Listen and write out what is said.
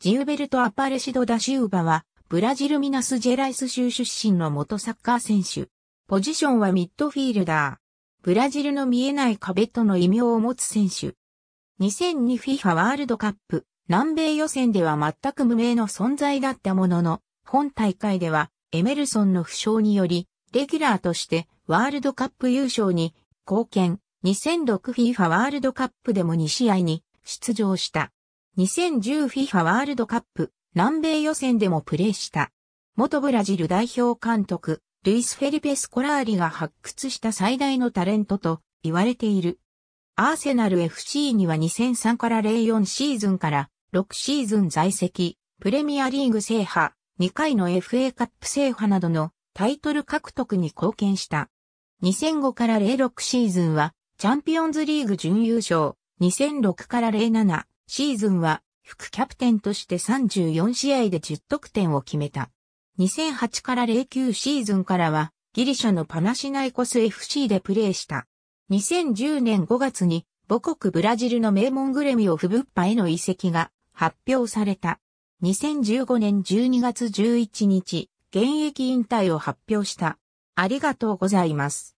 ジウベルト・アパレシド・ダ・シウバは、ブラジル・ミナス・ジェライス州出身の元サッカー選手。ポジションはミッドフィールダー。ブラジルの見えない壁との異名を持つ選手。2002FIFA ワールドカップ、南米予選では全く無名の存在だったものの、本大会では、エメルソンの負傷により、レギュラーとしてワールドカップ優勝に貢献、2006FIFA ワールドカップでも2試合に出場した。2010FIFA ワールドカップ南米予選でもプレーした。元ブラジル代表監督、ルイス・フェリペ・スコラーリが発掘した最大のタレントと言われている。アーセナル FC には2003から04シーズンから6シーズン在籍、プレミアリーグ制覇、2回の FA カップ制覇などのタイトル獲得に貢献した。2005から06シーズンはチャンピオンズリーグ準優勝、2006から07、シーズンは副キャプテンとして34試合で10得点を決めた。2008から09シーズンからはギリシャのパナシナイコス FC でプレーした。2010年5月に母国ブラジルの名門グレミオフブッパへの移籍が発表された。2015年12月11日、現役引退を発表した。ありがとうございます。